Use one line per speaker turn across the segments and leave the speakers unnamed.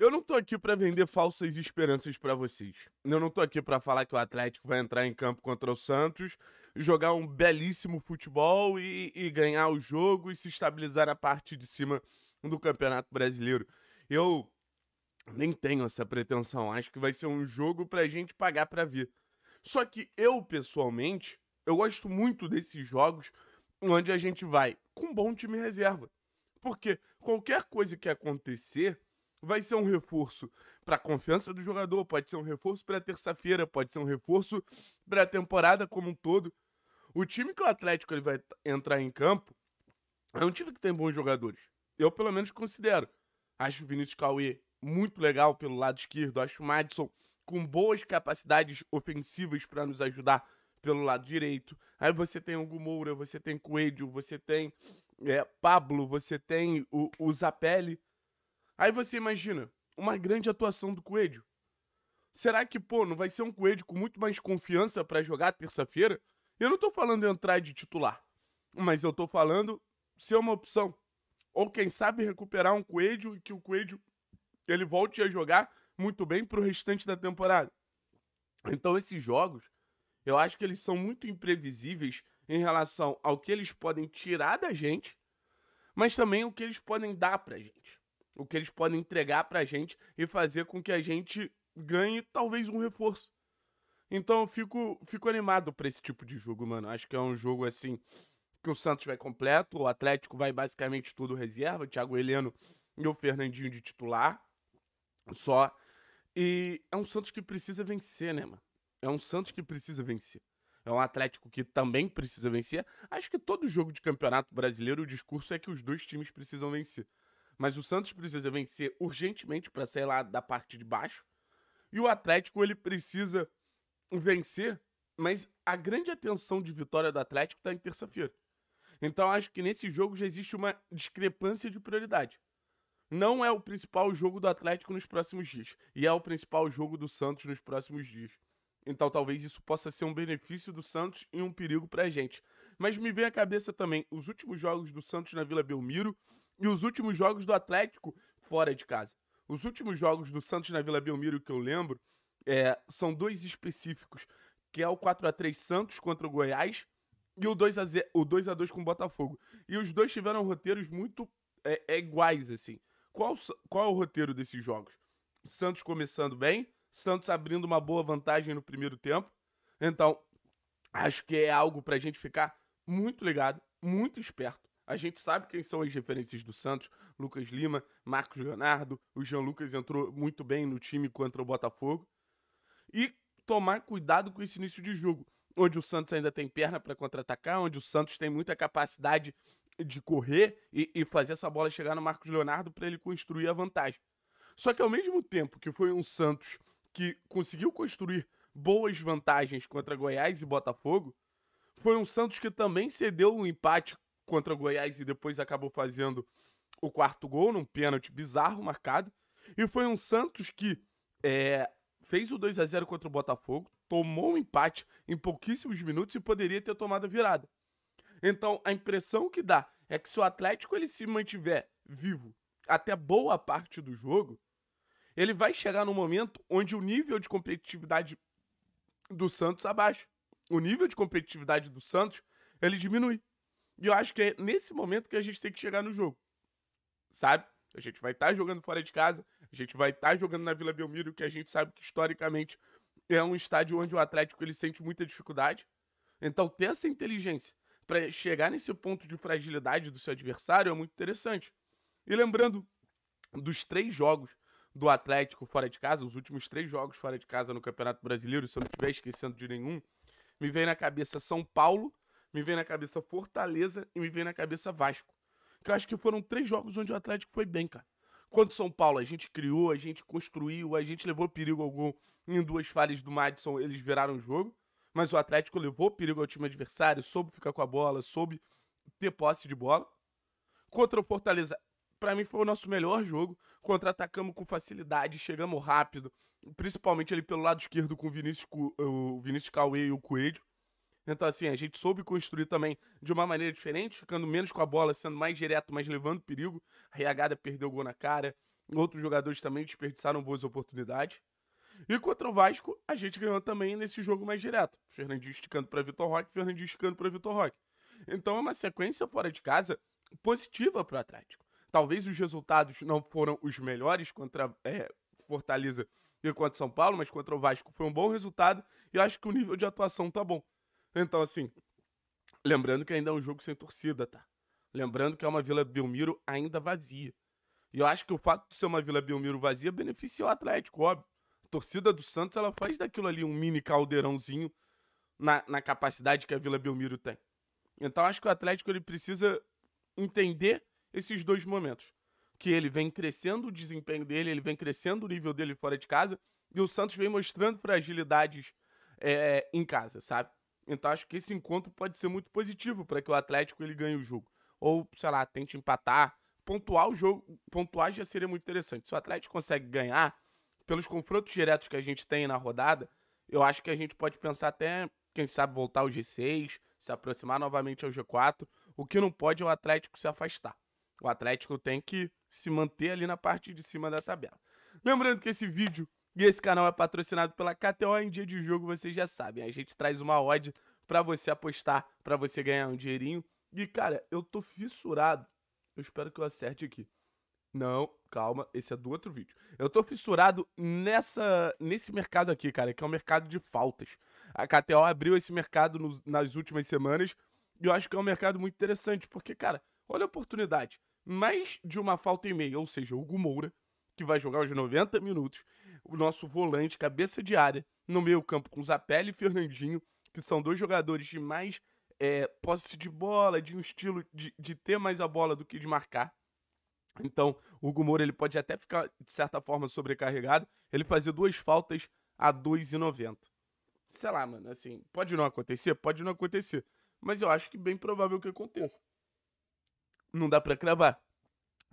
Eu não tô aqui para vender falsas esperanças para vocês. Eu não tô aqui para falar que o Atlético vai entrar em campo contra o Santos, jogar um belíssimo futebol e, e ganhar o jogo e se estabilizar na parte de cima do Campeonato Brasileiro. Eu nem tenho essa pretensão. Acho que vai ser um jogo pra gente pagar pra ver. Só que eu, pessoalmente, eu gosto muito desses jogos onde a gente vai com um bom time reserva. Porque qualquer coisa que acontecer vai ser um reforço para a confiança do jogador, pode ser um reforço para terça-feira, pode ser um reforço para a temporada como um todo. O time que o Atlético ele vai entrar em campo é um time que tem bons jogadores. Eu, pelo menos, considero. Acho o Vinícius Cauê muito legal pelo lado esquerdo, acho o Madison com boas capacidades ofensivas para nos ajudar pelo lado direito. Aí você tem o Gumoura, você tem Coelho, você tem é, Pablo, você tem o, o Zapelli. Aí você imagina, uma grande atuação do Coelho. Será que, pô, não vai ser um Coelho com muito mais confiança para jogar terça-feira? Eu não tô falando entrar de titular, mas eu tô falando ser uma opção. Ou quem sabe recuperar um Coelho e que o Coelho ele volte a jogar muito bem pro restante da temporada. Então esses jogos, eu acho que eles são muito imprevisíveis em relação ao que eles podem tirar da gente, mas também o que eles podem dar pra gente o que eles podem entregar pra gente e fazer com que a gente ganhe talvez um reforço. Então eu fico, fico animado para esse tipo de jogo, mano. Acho que é um jogo assim que o Santos vai completo, o Atlético vai basicamente tudo reserva, o Thiago Heleno e o Fernandinho de titular. Só. E é um Santos que precisa vencer, né, mano? É um Santos que precisa vencer. É um Atlético que também precisa vencer. Acho que todo jogo de campeonato brasileiro, o discurso é que os dois times precisam vencer. Mas o Santos precisa vencer urgentemente para sair lá da parte de baixo. E o Atlético ele precisa vencer, mas a grande atenção de vitória do Atlético está em terça-feira. Então acho que nesse jogo já existe uma discrepância de prioridade. Não é o principal jogo do Atlético nos próximos dias, e é o principal jogo do Santos nos próximos dias. Então talvez isso possa ser um benefício do Santos e um perigo para a gente. Mas me vem à cabeça também os últimos jogos do Santos na Vila Belmiro e os últimos jogos do Atlético fora de casa. Os últimos jogos do Santos na Vila Belmiro que eu lembro é, são dois específicos, que é o 4 a 3 Santos contra o Goiás e o 2 a 0, o 2 a 2 com o Botafogo. E os dois tiveram roteiros muito é, é iguais assim. Qual, qual é o roteiro desses jogos? Santos começando bem, Santos abrindo uma boa vantagem no primeiro tempo. Então, acho que é algo para a gente ficar muito ligado, muito esperto. A gente sabe quem são as referências do Santos: Lucas Lima, Marcos Leonardo. O Jean Lucas entrou muito bem no time contra o Botafogo. E tomar cuidado com esse início de jogo, onde o Santos ainda tem perna para contra-atacar, onde o Santos tem muita capacidade de correr e, e fazer essa bola chegar no Marcos Leonardo para ele construir a vantagem. Só que ao mesmo tempo que foi um Santos que conseguiu construir boas vantagens contra Goiás e Botafogo, foi um Santos que também cedeu um empate contra o Goiás e depois acabou fazendo o quarto gol, num pênalti bizarro marcado. E foi um Santos que é, fez o 2 a 0 contra o Botafogo, tomou um empate em pouquíssimos minutos e poderia ter tomado a virada. Então, a impressão que dá é que se o Atlético ele se mantiver vivo até boa parte do jogo, ele vai chegar num momento onde o nível de competitividade do Santos abaixa. O nível de competitividade do Santos, ele diminui. E eu acho que é nesse momento que a gente tem que chegar no jogo. Sabe? A gente vai estar tá jogando fora de casa, a gente vai estar tá jogando na Vila Belmiro, que a gente sabe que historicamente é um estádio onde o Atlético ele sente muita dificuldade. Então, ter essa inteligência para chegar nesse ponto de fragilidade do seu adversário é muito interessante. E lembrando dos três jogos do Atlético fora de casa, os últimos três jogos fora de casa no Campeonato Brasileiro, se eu não estiver esquecendo de nenhum, me vem na cabeça São Paulo, me vem na cabeça Fortaleza e me vem na cabeça Vasco. Que eu acho que foram três jogos onde o Atlético foi bem, cara. Quanto São Paulo, a gente criou, a gente construiu, a gente levou perigo algum em duas falhas do Madison, eles viraram o jogo. Mas o Atlético levou perigo ao time adversário, soube ficar com a bola, soube ter posse de bola. Contra o Fortaleza, para mim foi o nosso melhor jogo. Contra-atacamos com facilidade, chegamos rápido, principalmente ali pelo lado esquerdo com o Vinícius, o Vinícius Cauê e o Coelho. Então, assim, a gente soube construir também de uma maneira diferente, ficando menos com a bola, sendo mais direto, mas levando perigo. A Reagada perdeu o gol na cara. Outros jogadores também desperdiçaram boas oportunidades. E contra o Vasco, a gente ganhou também nesse jogo mais direto. Fernandinho esticando para Vitor Roque, Fernandinho esticando para Vitor Roque. Então é uma sequência fora de casa positiva para o Atlético. Talvez os resultados não foram os melhores contra é, Fortaleza e contra São Paulo, mas contra o Vasco foi um bom resultado e acho que o nível de atuação tá bom. Então, assim, lembrando que ainda é um jogo sem torcida, tá? Lembrando que é uma Vila Belmiro ainda vazia. E eu acho que o fato de ser uma Vila Belmiro vazia beneficiou o Atlético, óbvio. A torcida do Santos, ela faz daquilo ali um mini caldeirãozinho na, na capacidade que a Vila Belmiro tem. Então, acho que o Atlético ele precisa entender esses dois momentos. Que ele vem crescendo o desempenho dele, ele vem crescendo o nível dele fora de casa, e o Santos vem mostrando fragilidades é, em casa, sabe? Então acho que esse encontro pode ser muito positivo para que o Atlético ele ganhe o jogo. Ou, sei lá, tente empatar, pontuar o jogo, pontuar já seria muito interessante. Se o Atlético consegue ganhar, pelos confrontos diretos que a gente tem na rodada, eu acho que a gente pode pensar até, quem sabe, voltar ao G6, se aproximar novamente ao G4. O que não pode é o Atlético se afastar. O Atlético tem que se manter ali na parte de cima da tabela. Lembrando que esse vídeo e esse canal é patrocinado pela KTO. Em dia de jogo, vocês já sabem. A gente traz uma odd para você apostar, para você ganhar um dinheirinho. E, cara, eu tô fissurado. Eu espero que eu acerte aqui. Não, calma, esse é do outro vídeo. Eu tô fissurado nessa, nesse mercado aqui, cara, que é o um mercado de faltas. A KTO abriu esse mercado no, nas últimas semanas e eu acho que é um mercado muito interessante, porque, cara, olha a oportunidade. Mais de uma falta e meia, ou seja, o Gumoura, que vai jogar os 90 minutos, o nosso volante, cabeça de área, no meio campo com Zapelli e Fernandinho, que são dois jogadores de mais é, posse de bola, de um estilo de, de ter mais a bola do que de marcar. Então, o Hugo Moura ele pode até ficar, de certa forma, sobrecarregado. Ele fazer duas faltas a 2,90. Sei lá, mano, assim, pode não acontecer? Pode não acontecer. Mas eu acho que bem provável que aconteça. Não dá para cravar.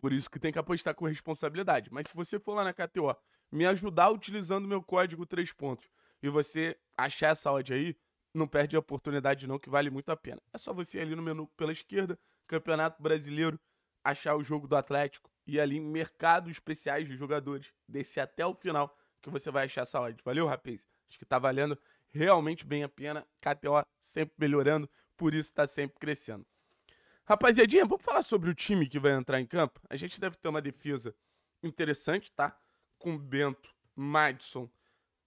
Por isso que tem que apostar com responsabilidade. Mas se você for lá na KTO me ajudar utilizando meu código 3 pontos e você achar essa odd aí, não perde a oportunidade não, que vale muito a pena. É só você ir ali no menu pela esquerda, Campeonato Brasileiro, achar o jogo do Atlético e ali mercados especiais de jogadores, descer até o final que você vai achar essa odd. Valeu, rapaz? Acho que tá valendo realmente bem a pena. KTO sempre melhorando, por isso tá sempre crescendo. Rapaziadinha, vamos falar sobre o time que vai entrar em campo? A gente deve ter uma defesa interessante, tá? com Bento, Madison,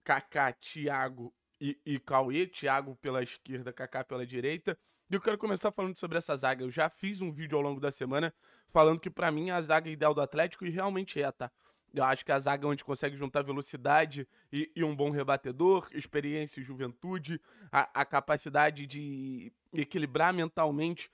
Kaká, Thiago e, e Cauê. Thiago pela esquerda, Kaká pela direita. E eu quero começar falando sobre essa zaga. Eu já fiz um vídeo ao longo da semana falando que para mim é a zaga ideal do Atlético e realmente é, tá? Eu acho que é a zaga onde consegue juntar velocidade e, e um bom rebatedor, experiência e juventude, a, a, capacidade de equilibrar mentalmente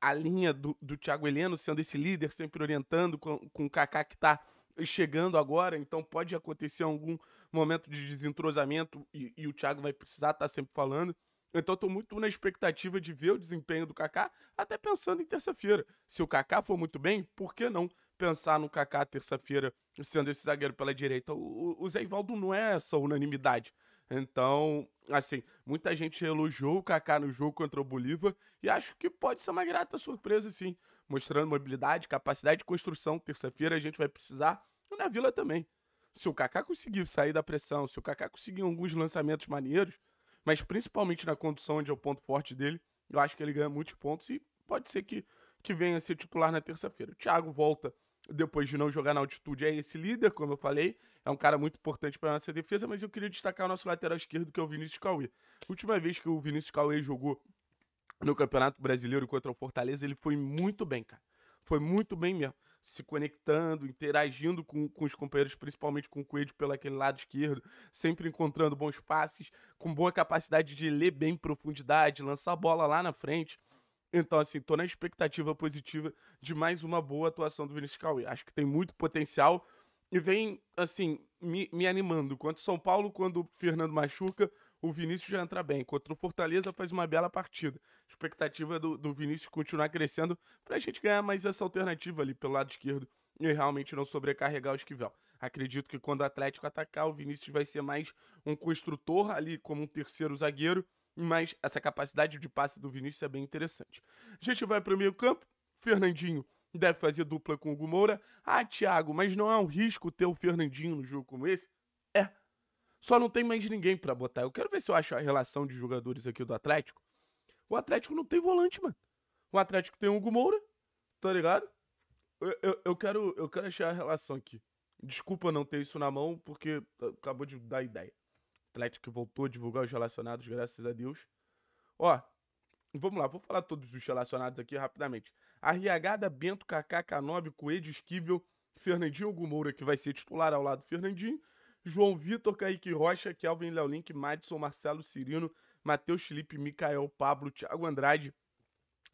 a linha do, do Thiago Heleno, sendo esse líder, sempre orientando com, com o Kaká que está chegando agora, então pode acontecer algum momento de desentrosamento e, e o Thiago vai precisar estar tá sempre falando. Então estou muito na expectativa de ver o desempenho do Kaká, até pensando em terça-feira. Se o Kaká for muito bem, por que não pensar no Kaká terça-feira sendo esse zagueiro pela direita? O, o, o Zé Ivaldo não é essa unanimidade. Então, assim, muita gente elogiou o Kaká no jogo contra o Bolívar e acho que pode ser uma grata surpresa, sim. Mostrando mobilidade, capacidade de construção. Terça-feira a gente vai precisar e na Vila também. Se o Kaká conseguir sair da pressão, se o Kaká conseguir alguns lançamentos maneiros, mas principalmente na condução, onde é o ponto forte dele, eu acho que ele ganha muitos pontos e pode ser que, que venha a ser titular na terça-feira. O Thiago volta depois de não jogar na altitude, é esse líder, como eu falei, é um cara muito importante para nossa defesa, mas eu queria destacar o nosso lateral esquerdo, que é o Vinícius Cauê. Última vez que o Vinícius Cauê jogou no Campeonato Brasileiro contra o Fortaleza, ele foi muito bem, cara. Foi muito bem mesmo. Se conectando, interagindo com, com os companheiros, principalmente com o Coelho pelo aquele lado esquerdo, sempre encontrando bons passes, com boa capacidade de ler bem profundidade, lançar a bola lá na frente. Então, assim, tô na expectativa positiva de mais uma boa atuação do Vinícius Cauê. Acho que tem muito potencial e vem, assim, me, me animando. Quanto São Paulo, quando o Fernando machuca, o Vinícius já entra bem. Contra o Fortaleza faz uma bela partida. expectativa do, do Vinícius continuar crescendo para a gente ganhar mais essa alternativa ali pelo lado esquerdo e realmente não sobrecarregar o Esquivel. Acredito que quando o Atlético atacar, o Vinícius vai ser mais um construtor ali como um terceiro zagueiro, mas essa capacidade de passe do Vinícius é bem interessante. A gente vai para o meio campo, Fernandinho deve fazer dupla com o Hugo Moura. Ah, Thiago, mas não é um risco ter o Fernandinho no jogo como esse? É. Só não tem mais ninguém para botar. Eu quero ver se eu acho a relação de jogadores aqui do Atlético. O Atlético não tem volante, mano. O Atlético tem o Hugo Moura, tá ligado? Eu, eu, eu quero, eu quero achar a relação aqui. Desculpa não ter isso na mão, porque acabou de dar ideia. Atlético voltou a divulgar os relacionados, graças a Deus. Ó, Vamos lá, vou falar todos os relacionados aqui rapidamente. Arriagada, Bento, Kaká, Canobi, Coelho, Esquivel, Fernandinho Gumoura, que vai ser titular ao lado do Fernandinho, João Vitor, Kaique Rocha, Kelvin Leolink, Madison, Marcelo Cirino, Matheus Felipe, Micael, Pablo, Thiago Andrade,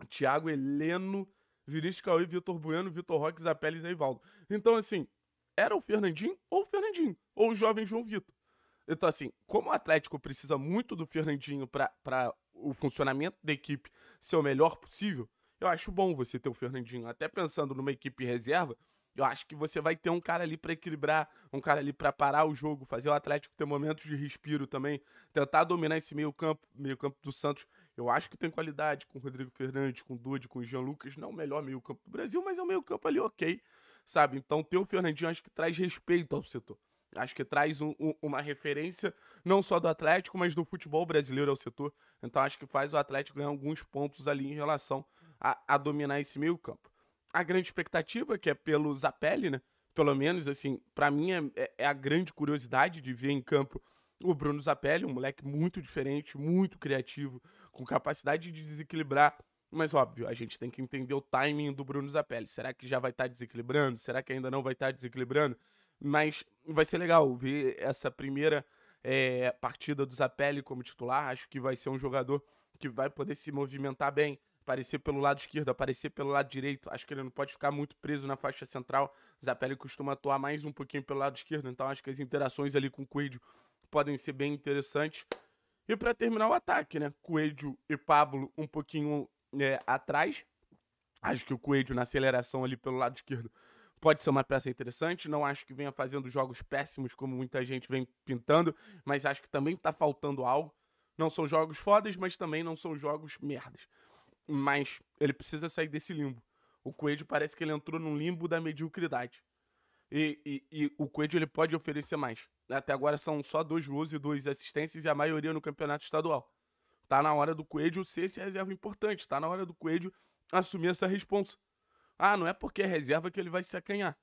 Thiago Heleno, Vinícius Cauê, Vitor Bueno, Vitor Roque, Zapeles e Evaldo. Então, assim, era o Fernandinho ou o Fernandinho, ou o jovem João Vitor. Então, assim, como o Atlético precisa muito do Fernandinho para o funcionamento da equipe ser o melhor possível, eu acho bom você ter o Fernandinho. Até pensando numa equipe reserva, eu acho que você vai ter um cara ali para equilibrar, um cara ali para parar o jogo, fazer o Atlético ter momentos de respiro também, tentar dominar esse meio-campo, meio-campo do Santos. Eu acho que tem qualidade com o Rodrigo Fernandes, com o Dude, com o Jean Lucas, não o melhor meio-campo do Brasil, mas é um meio-campo ali ok, sabe? Então ter o Fernandinho acho que traz respeito ao setor acho que traz um, um, uma referência não só do Atlético, mas do futebol brasileiro ao setor. Então acho que faz o Atlético ganhar alguns pontos ali em relação a, a dominar esse meio campo. A grande expectativa, que é pelo Zapelli, né? Pelo menos, assim, para mim é, é, é, a grande curiosidade de ver em campo o Bruno Zapelli, um moleque muito diferente, muito criativo, com capacidade de desequilibrar. Mas óbvio, a gente tem que entender o timing do Bruno Zapelli. Será que já vai estar tá desequilibrando? Será que ainda não vai estar tá desequilibrando? Mas vai ser legal ver essa primeira é, partida do Zapelli como titular. Acho que vai ser um jogador que vai poder se movimentar bem, aparecer pelo lado esquerdo, aparecer pelo lado direito. Acho que ele não pode ficar muito preso na faixa central. Zapelli costuma atuar mais um pouquinho pelo lado esquerdo, então acho que as interações ali com o Coelho podem ser bem interessantes. E para terminar o ataque, né? Coelho e Pablo um pouquinho é, atrás. Acho que o Coelho na aceleração ali pelo lado esquerdo pode ser uma peça interessante. Não acho que venha fazendo jogos péssimos, como muita gente vem pintando, mas acho que também tá faltando algo. Não são jogos fodas, mas também não são jogos merdas. Mas ele precisa sair desse limbo. O Coelho parece que ele entrou num limbo da mediocridade. E, e, e o Coelho ele pode oferecer mais. Até agora são só dois gols e duas assistências e a maioria no campeonato estadual. Tá na hora do Coelho ser esse reserva importante. Tá na hora do Coelho assumir essa responsabilidade. Ah, não é porque é reserva que ele vai se acanhar.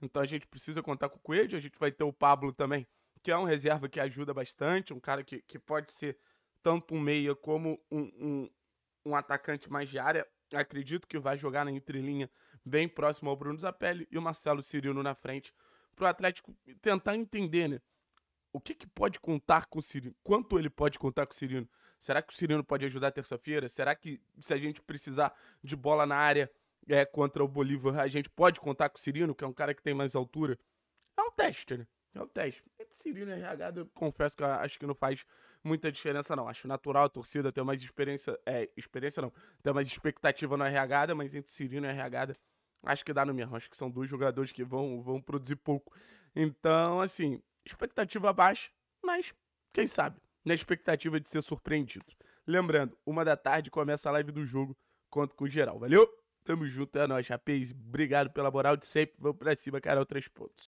Então a gente precisa contar com o Coelho, a gente vai ter o Pablo também, que é um reserva que ajuda bastante, um cara que, que pode ser tanto um meia como um, um, um atacante mais de área. Acredito que vai jogar na entrelinha bem próximo ao Bruno Zapelli e o Marcelo Cirino na frente, para o Atlético tentar entender, né? o que, que, pode contar com o Cirino? Quanto ele pode contar com o Cirino? Será que o Cirino pode ajudar terça-feira? Será que se a gente precisar de bola na área, é, contra o Bolívar, a gente pode contar com o Cirino, que é um cara que tem mais altura. É um teste, né? É um teste. É Cirino RH, é eu confesso que eu acho que não faz muita diferença, não. Acho natural a torcida ter mais experiência. É, experiência não. Ter mais expectativa no RH, mas entre Cirino e RH, acho que dá no mesmo. Acho que são dois jogadores que vão, vão produzir pouco. Então, assim, expectativa baixa, mas quem sabe? Na expectativa de ser surpreendido. Lembrando, uma da tarde começa a live do jogo. Conto com geral. Valeu! Tamo junto, é nóis, rapaz. Obrigado pela moral de sempre. Vamos pra cima, Carol, três pontos.